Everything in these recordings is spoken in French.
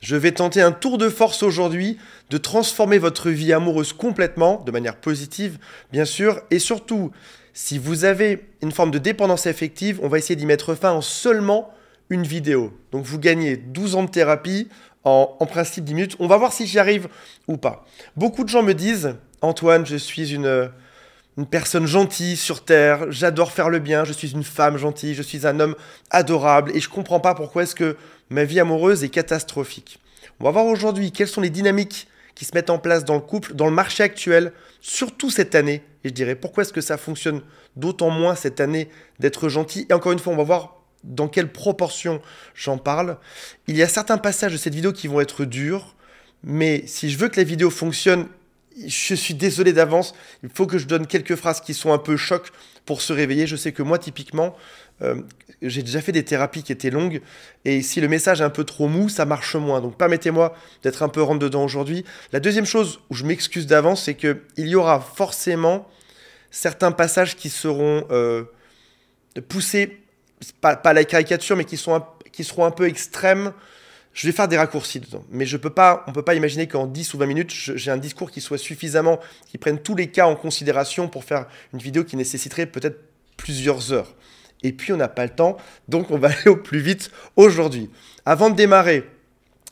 Je vais tenter un tour de force aujourd'hui de transformer votre vie amoureuse complètement, de manière positive bien sûr, et surtout, si vous avez une forme de dépendance affective, on va essayer d'y mettre fin en seulement une vidéo. Donc vous gagnez 12 ans de thérapie en, en principe 10 minutes. On va voir si j'y arrive ou pas. Beaucoup de gens me disent, Antoine, je suis une une personne gentille sur Terre, j'adore faire le bien, je suis une femme gentille, je suis un homme adorable, et je comprends pas pourquoi est-ce que ma vie amoureuse est catastrophique. On va voir aujourd'hui quelles sont les dynamiques qui se mettent en place dans le couple, dans le marché actuel, surtout cette année. Et je dirais pourquoi est-ce que ça fonctionne d'autant moins cette année d'être gentil. Et encore une fois, on va voir dans quelle proportion j'en parle. Il y a certains passages de cette vidéo qui vont être durs, mais si je veux que la vidéo fonctionne je suis désolé d'avance, il faut que je donne quelques phrases qui sont un peu choc pour se réveiller. Je sais que moi, typiquement, euh, j'ai déjà fait des thérapies qui étaient longues, et si le message est un peu trop mou, ça marche moins. Donc permettez-moi d'être un peu rentre-dedans aujourd'hui. La deuxième chose où je m'excuse d'avance, c'est qu'il y aura forcément certains passages qui seront euh, poussés, pas, pas la caricature, mais qui, qui seront un peu extrêmes je vais faire des raccourcis dedans. Mais je peux pas, on ne peut pas imaginer qu'en 10 ou 20 minutes, j'ai un discours qui soit suffisamment, qui prenne tous les cas en considération pour faire une vidéo qui nécessiterait peut-être plusieurs heures. Et puis, on n'a pas le temps, donc on va aller au plus vite aujourd'hui. Avant de démarrer,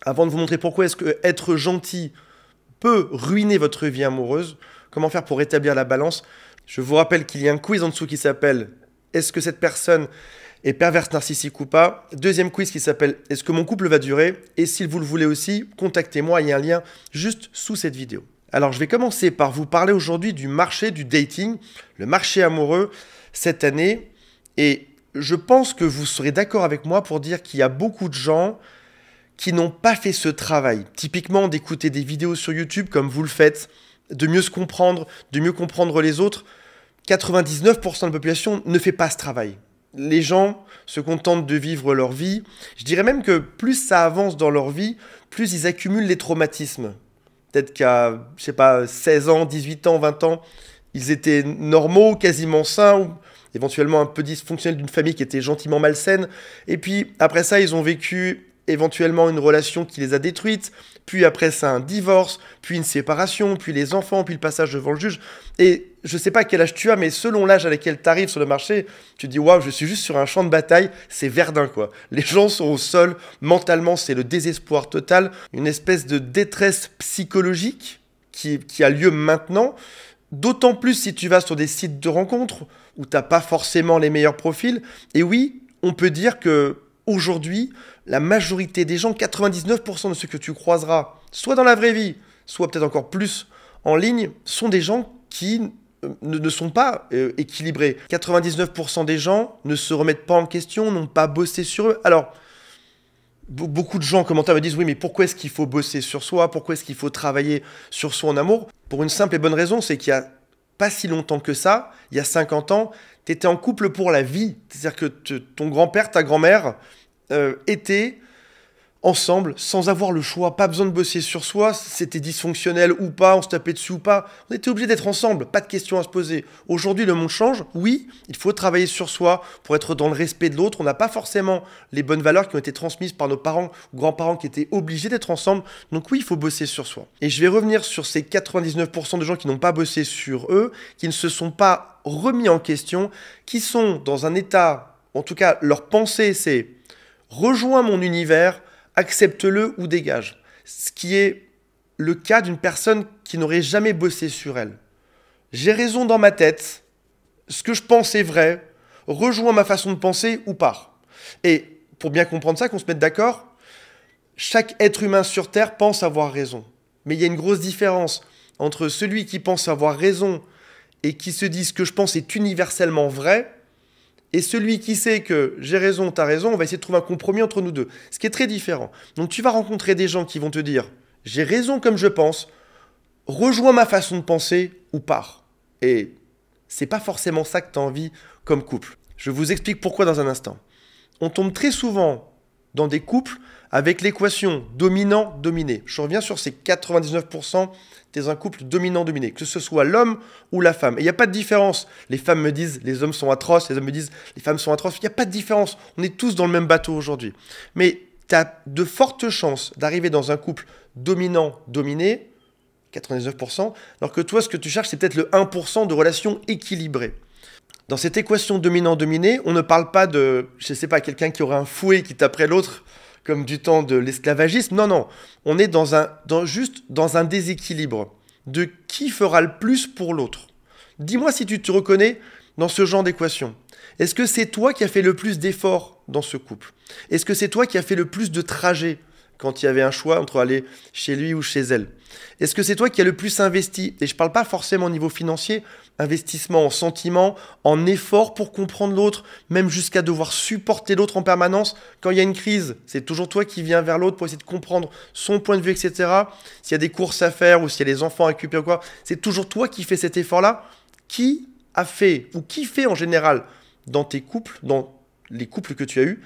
avant de vous montrer pourquoi est-ce que être gentil peut ruiner votre vie amoureuse, comment faire pour rétablir la balance, je vous rappelle qu'il y a un quiz en dessous qui s'appelle Est-ce que cette personne et perverse narcissique ou pas. Deuxième quiz qui s'appelle Est-ce que mon couple va durer Et si vous le voulez aussi, contactez-moi, il y a un lien juste sous cette vidéo. Alors je vais commencer par vous parler aujourd'hui du marché du dating, le marché amoureux cette année. Et je pense que vous serez d'accord avec moi pour dire qu'il y a beaucoup de gens qui n'ont pas fait ce travail. Typiquement d'écouter des vidéos sur YouTube comme vous le faites, de mieux se comprendre, de mieux comprendre les autres. 99% de la population ne fait pas ce travail les gens se contentent de vivre leur vie. Je dirais même que plus ça avance dans leur vie, plus ils accumulent les traumatismes. Peut-être qu'à, je sais pas, 16 ans, 18 ans, 20 ans, ils étaient normaux, quasiment sains, ou éventuellement un peu dysfonctionnels d'une famille qui était gentiment malsaine. Et puis, après ça, ils ont vécu éventuellement une relation qui les a détruites, puis après ça un divorce, puis une séparation, puis les enfants, puis le passage devant le juge. Et je sais pas quel âge tu as, mais selon l'âge à laquelle tu arrives sur le marché, tu te dis waouh, je suis juste sur un champ de bataille, c'est Verdun quoi. Les gens sont au sol, mentalement c'est le désespoir total, une espèce de détresse psychologique qui, qui a lieu maintenant. D'autant plus si tu vas sur des sites de rencontres où t'as pas forcément les meilleurs profils. Et oui, on peut dire que aujourd'hui, la majorité des gens, 99% de ceux que tu croiseras, soit dans la vraie vie, soit peut-être encore plus en ligne, sont des gens qui euh, ne, sont pas euh, équilibrés. 99% des gens ne se remettent pas en question, n'ont pas bossé sur eux. Alors, beaucoup de gens en commentaire me disent oui mais pourquoi est-ce qu'il faut bosser sur soi Pourquoi est-ce qu'il faut travailler sur soi en amour Pour une simple et bonne raison, c'est qu'il y a pas si longtemps que ça, il y a 50 ans, tu étais en couple pour la vie. C'est-à-dire que ton grand-père, ta grand-mère, euh, était ensemble sans avoir le choix, pas besoin de bosser sur soi, c'était dysfonctionnel ou pas, on se tapait dessus ou pas, on était obligé d'être ensemble, pas de questions à se poser. Aujourd'hui le monde change, oui, il faut travailler sur soi pour être dans le respect de l'autre, on n'a pas forcément les bonnes valeurs qui ont été transmises par nos parents ou grands-parents qui étaient obligés d'être ensemble, donc oui, il faut bosser sur soi. Et je vais revenir sur ces 99% de gens qui n'ont pas bossé sur eux, qui ne se sont pas remis en question, qui sont dans un état, en tout cas leur pensée c'est rejoins mon univers, accepte-le ou dégage. Ce qui est le cas d'une personne qui n'aurait jamais bossé sur elle. J'ai raison dans ma tête, ce que je pense est vrai, rejoins ma façon de penser ou pars. Et pour bien comprendre ça, qu'on se mette d'accord, chaque être humain sur Terre pense avoir raison. Mais il y a une grosse différence entre celui qui pense avoir raison et qui se dit ce que je pense est universellement vrai, et celui qui sait que j'ai raison, t'as raison, on va essayer de trouver un compromis entre nous deux. Ce qui est très différent. Donc tu vas rencontrer des gens qui vont te dire j'ai raison comme je pense, rejoins ma façon de penser ou pars. Et c'est pas forcément ça que tu envie comme couple. Je vous explique pourquoi dans un instant. On tombe très souvent dans des couples avec l'équation dominant-dominé. Je reviens sur ces 99% des un couple dominant-dominé, que ce soit l'homme ou la femme. Et il n'y a pas de différence. Les femmes me disent les hommes sont atroces, les hommes me disent les femmes sont atroces. Il n'y a pas de différence. On est tous dans le même bateau aujourd'hui. Mais tu as de fortes chances d'arriver dans un couple dominant-dominé, 99%, alors que toi, ce que tu cherches, c'est peut-être le 1% de relations équilibrées. Dans cette équation dominant-dominé, on ne parle pas de, je sais pas, quelqu'un qui aurait un fouet qui taperait l'autre comme du temps de l'esclavagisme. Non, non. On est dans un, juste dans un déséquilibre de qui fera le plus pour l'autre. Dis-moi si tu te reconnais dans ce genre d'équation. Est-ce que c'est toi qui as fait le plus d'efforts dans ce couple Est-ce que c'est toi qui as fait le plus de trajets quand il y avait un choix entre aller chez lui ou chez elle Est-ce que c'est toi qui as le plus investi Et je ne parle pas forcément au niveau financier, investissement en sentiment, en effort pour comprendre l'autre, même jusqu'à devoir supporter l'autre en permanence quand il y a une crise. C'est toujours toi qui viens vers l'autre pour essayer de comprendre son point de vue, etc. S'il y a des courses à faire ou s'il y a des enfants à récupérer ou quoi, c'est toujours toi qui fais cet effort-là. Qui a fait ou qui fait en général dans tes couples, dans les couples que tu as eus,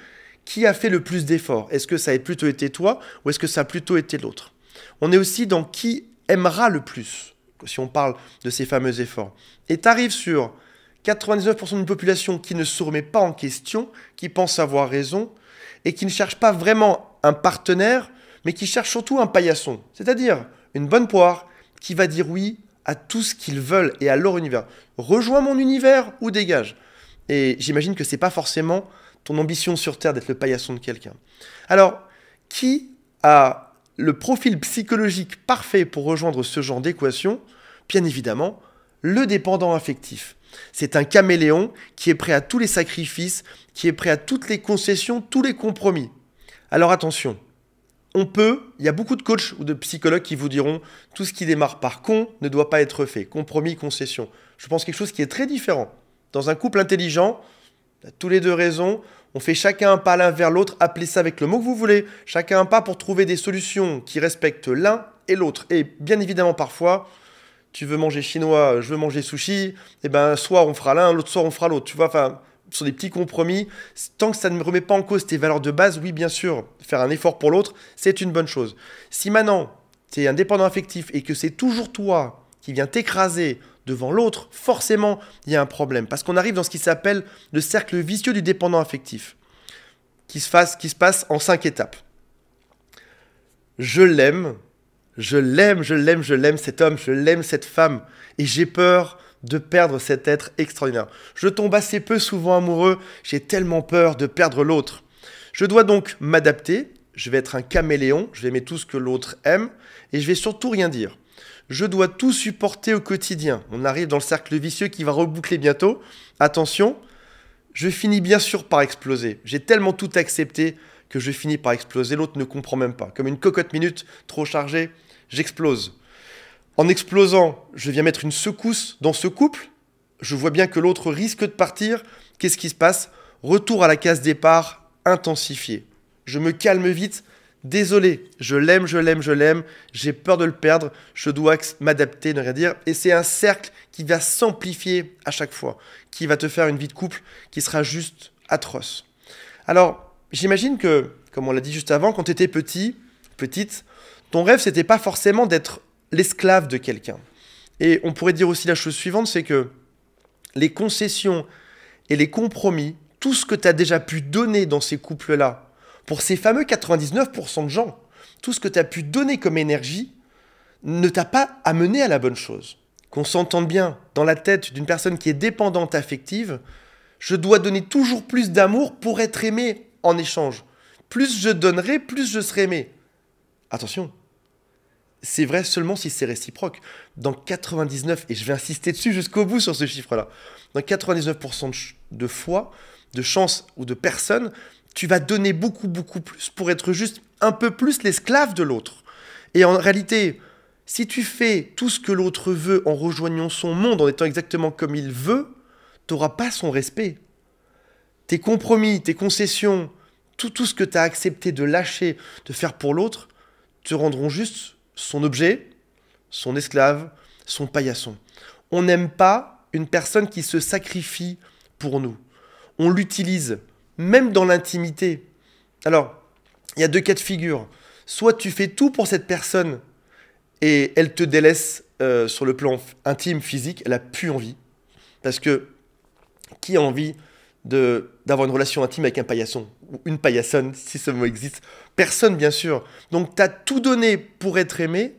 qui a fait le plus d'efforts Est-ce que ça a plutôt été toi ou est-ce que ça a plutôt été l'autre On est aussi dans qui aimera le plus, si on parle de ces fameux efforts. Et tu arrives sur 99% d'une population qui ne se remet pas en question, qui pense avoir raison, et qui ne cherche pas vraiment un partenaire, mais qui cherche surtout un paillasson, c'est-à-dire une bonne poire qui va dire oui à tout ce qu'ils veulent et à leur univers. Rejoins mon univers ou dégage. Et j'imagine que c'est pas forcément ton ambition sur Terre d'être le paillasson de quelqu'un. Alors, qui a le profil psychologique parfait pour rejoindre ce genre d'équation Bien évidemment, le dépendant affectif. C'est un caméléon qui est prêt à tous les sacrifices, qui est prêt à toutes les concessions, tous les compromis. Alors attention, on peut, il y a beaucoup de coachs ou de psychologues qui vous diront tout ce qui démarre par con ne doit pas être fait, compromis, concession. Je pense quelque chose qui est très différent. Dans un couple intelligent, tous les deux raisons. On fait chacun un pas l'un vers l'autre, appelez ça avec le mot que vous voulez. Chacun un pas pour trouver des solutions qui respectent l'un et l'autre. Et bien évidemment, parfois, tu veux manger chinois, je veux manger sushi, et eh ben, soit on fera l'un, l'autre soir on fera l'autre. Tu vois, enfin, sur des petits compromis. Tant que ça ne remet pas en cause tes valeurs de base, oui, bien sûr, faire un effort pour l'autre, c'est une bonne chose. Si maintenant, tu es indépendant affectif et que c'est toujours toi qui viens t'écraser devant l'autre, forcément, il y a un problème. Parce qu'on arrive dans ce qui s'appelle le cercle vicieux du dépendant affectif, qui se, passe en cinq étapes. Je l'aime, je l'aime, je l'aime, je l'aime cet homme, je l'aime cette femme, et j'ai peur de perdre cet être extraordinaire. Je tombe assez peu souvent amoureux, j'ai tellement peur de perdre l'autre. Je dois donc m'adapter, je vais être un caméléon, je vais aimer tout ce que l'autre aime, et je vais surtout rien dire je dois tout supporter au quotidien. On arrive dans le cercle vicieux qui va reboucler bientôt. Attention, je finis bien sûr par exploser. J'ai tellement tout accepté que je finis par exploser. L'autre ne comprend même pas. Comme une cocotte minute trop chargée, j'explose. En explosant, je viens mettre une secousse dans ce couple. Je vois bien que l'autre risque de partir. Qu'est-ce qui se passe Retour à la case départ intensifié. Je me calme vite Désolé, je l'aime, je l'aime, je l'aime, j'ai peur de le perdre, je dois m'adapter, ne rien dire. Et c'est un cercle qui va s'amplifier à chaque fois, qui va te faire une vie de couple qui sera juste atroce. Alors, j'imagine que, comme on l'a dit juste avant, quand tu étais petit, petite, ton rêve, c'était pas forcément d'être l'esclave de quelqu'un. Et on pourrait dire aussi la chose suivante, c'est que les concessions et les compromis, tout ce que tu as déjà pu donner dans ces couples-là, pour ces fameux 99% de gens, tout ce que tu as pu donner comme énergie ne t'a pas amené à la bonne chose. Qu'on s'entende bien, dans la tête d'une personne qui est dépendante affective, je dois donner toujours plus d'amour pour être aimé en échange. Plus je donnerai, plus je serai aimé. Attention, c'est vrai seulement si c'est réciproque. Dans 99, et je vais insister dessus jusqu'au bout sur ce chiffre-là, dans 99% de fois, de chance ou de personnes, tu vas donner beaucoup, beaucoup plus pour être juste un peu plus l'esclave de l'autre. Et en réalité, si tu fais tout ce que l'autre veut en rejoignant son monde, en étant exactement comme il veut, tu n'auras pas son respect. Tes compromis, tes concessions, tout, tout ce que tu as accepté de lâcher, de faire pour l'autre, te rendront juste son objet, son esclave, son paillasson. On n'aime pas une personne qui se sacrifie pour nous. On l'utilise même dans l'intimité. Alors, il y a deux cas de figure. Soit tu fais tout pour cette personne et elle te délaisse euh, sur le plan intime, physique, elle a plus envie. Parce que qui a envie d'avoir une relation intime avec un paillasson ou une paillassonne, si ce mot existe Personne, bien sûr. Donc, tu as tout donné pour être aimé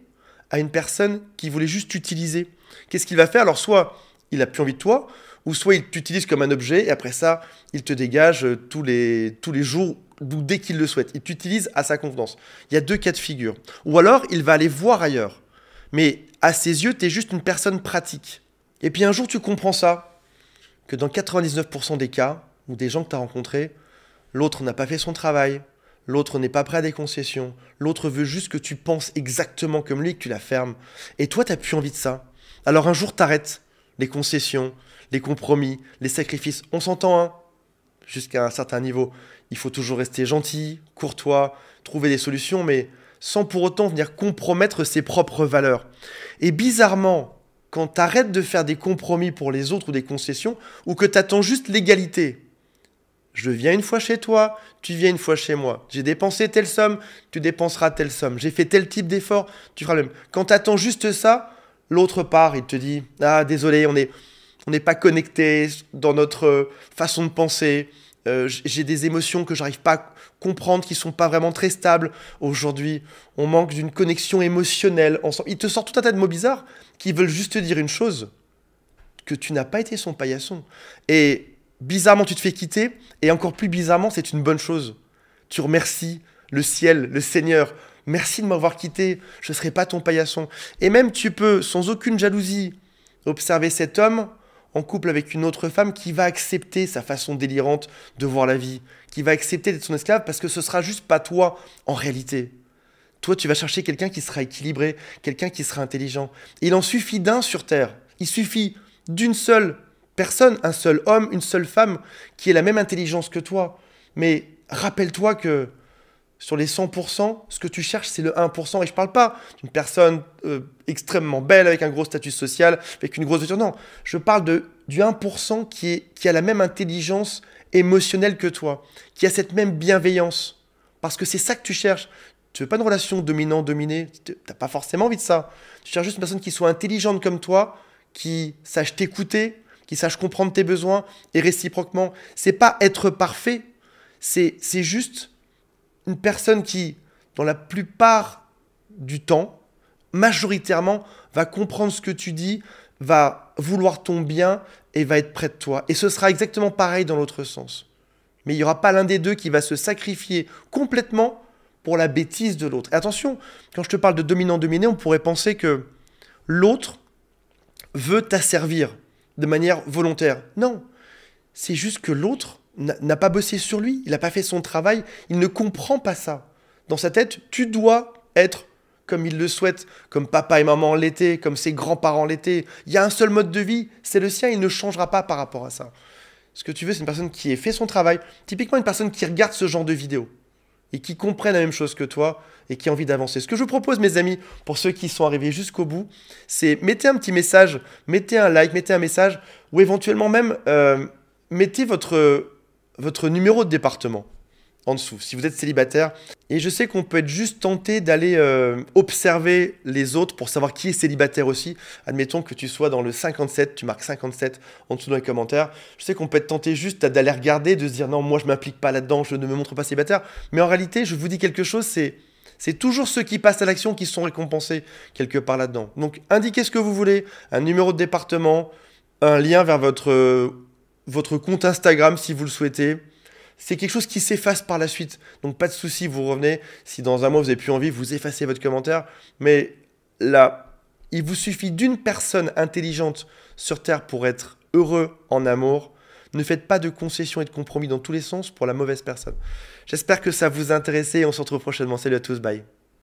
à une personne qui voulait juste t'utiliser. Qu'est-ce qu'il va faire Alors, soit il a plus envie de toi, ou soit il t'utilise comme un objet, et après ça, il te dégage euh, tous les, tous les jours ou dès qu'il le souhaite. Il t'utilise à sa convenance. Il y a deux cas de figure. Ou alors, il va aller voir ailleurs. Mais à ses yeux, tu es juste une personne pratique. Et puis un jour, tu comprends ça, que dans 99% des cas, ou des gens que tu as rencontrés, l'autre n'a pas fait son travail, l'autre n'est pas prêt à des concessions, l'autre veut juste que tu penses exactement comme lui que tu la fermes. Et toi, tu n'as plus envie de ça. Alors un jour, t'arrêtes les concessions, les compromis, les sacrifices. On s'entend, hein jusqu'à un certain niveau. Il faut toujours rester gentil, courtois, trouver des solutions, mais sans pour autant venir compromettre ses propres valeurs. Et bizarrement, quand tu arrêtes de faire des compromis pour les autres ou des concessions, ou que tu attends juste l'égalité, je viens une fois chez toi, tu viens une fois chez moi. J'ai dépensé telle somme, tu dépenseras telle somme. J'ai fait tel type d'effort, tu feras le même. Quand tu attends juste ça, l'autre part, il te dit Ah, désolé, on est on n'est pas connecté dans notre euh, façon de penser. Euh, j'ai des émotions que j'arrive pas à comprendre, qui sont pas vraiment très stables aujourd'hui. On manque d'une connexion émotionnelle ensemble. il te sort tout un tas de mots bizarres qui veulent juste te dire une chose que tu n'as pas été son paillasson. Et bizarrement, tu te fais quitter, et encore plus bizarrement, c'est une bonne chose. Tu remercies le ciel, le Seigneur. Merci de m'avoir quitté, je ne serai pas ton paillasson. Et même tu peux, sans aucune jalousie, observer cet homme en couple avec une autre femme qui va accepter sa façon délirante de voir la vie, qui va accepter d'être son esclave parce que ce sera juste pas toi en réalité. Toi, tu vas chercher quelqu'un qui sera équilibré, quelqu'un qui sera intelligent. il en suffit d'un sur Terre. Il suffit d'une seule personne, un seul homme, une seule femme qui ait la même intelligence que toi. Mais rappelle-toi que sur les 100%, ce que tu cherches, c'est le 1%. Et je ne parle pas d'une personne euh, extrêmement belle, avec un gros statut social, avec une grosse Non, je parle de, du 1% qui, a la même intelligence émotionnelle que toi, qui a cette même bienveillance. Parce que c'est ça que tu cherches. Tu ne veux pas une relation dominant-dominée. Tu n'as pas forcément envie de ça. Tu cherches juste une personne qui soit intelligente comme toi, qui sache t'écouter, qui sache comprendre tes besoins et réciproquement. C'est pas être parfait. C'est juste une personne qui, dans la plupart du temps, majoritairement, va comprendre ce que tu dis, va vouloir ton bien et va être près de toi. Et ce sera exactement pareil dans l'autre sens. Mais il n'y aura pas l'un des deux qui va se sacrifier complètement pour la bêtise de l'autre. Et Attention, quand je te parle de dominant-dominé, on pourrait penser que l'autre veut t'asservir de manière volontaire. Non, c'est juste que l'autre n'a pas bossé sur lui, il n'a pas fait son travail, il ne comprend pas ça. Dans sa tête, tu dois être comme il le souhaite, comme papa et maman l'étaient, comme ses grands-parents l'étaient. Il y a un seul mode de vie, c'est le sien, il ne changera pas par rapport à ça. Ce que tu veux, c'est une personne qui ait fait son travail, typiquement une personne qui regarde ce genre de vidéo et qui comprenne la même chose que toi et qui a envie d'avancer. Ce que je vous propose, mes amis, pour ceux qui sont arrivés jusqu'au bout, c'est mettez un petit message, mettez un like, mettez un message, ou éventuellement même euh, mettez votre, votre numéro de département en dessous, si vous êtes célibataire. Et je sais qu'on peut être juste tenté d'aller euh, observer les autres pour savoir qui est célibataire aussi. Admettons que tu sois dans le 57, tu marques 57 en dessous dans les commentaires. Je sais qu'on peut être tenté juste d'aller regarder, de se dire non, moi je m'implique pas là-dedans, je ne me montre pas célibataire. Mais en réalité, je vous dis quelque chose, c'est... C'est toujours ceux qui passent à l'action qui sont récompensés quelque part là-dedans. Donc indiquez ce que vous voulez, un numéro de département, un lien vers votre euh, votre compte Instagram si vous le souhaitez. C'est quelque chose qui s'efface par la suite. Donc pas de souci, vous revenez. Si dans un mois vous n'avez plus envie, vous effacez votre commentaire. Mais là, il vous suffit d'une personne intelligente sur Terre pour être heureux en amour. Ne faites pas de concessions et de compromis dans tous les sens pour la mauvaise personne. J'espère que ça vous intéresse et on se retrouve prochainement. Salut à tous, bye.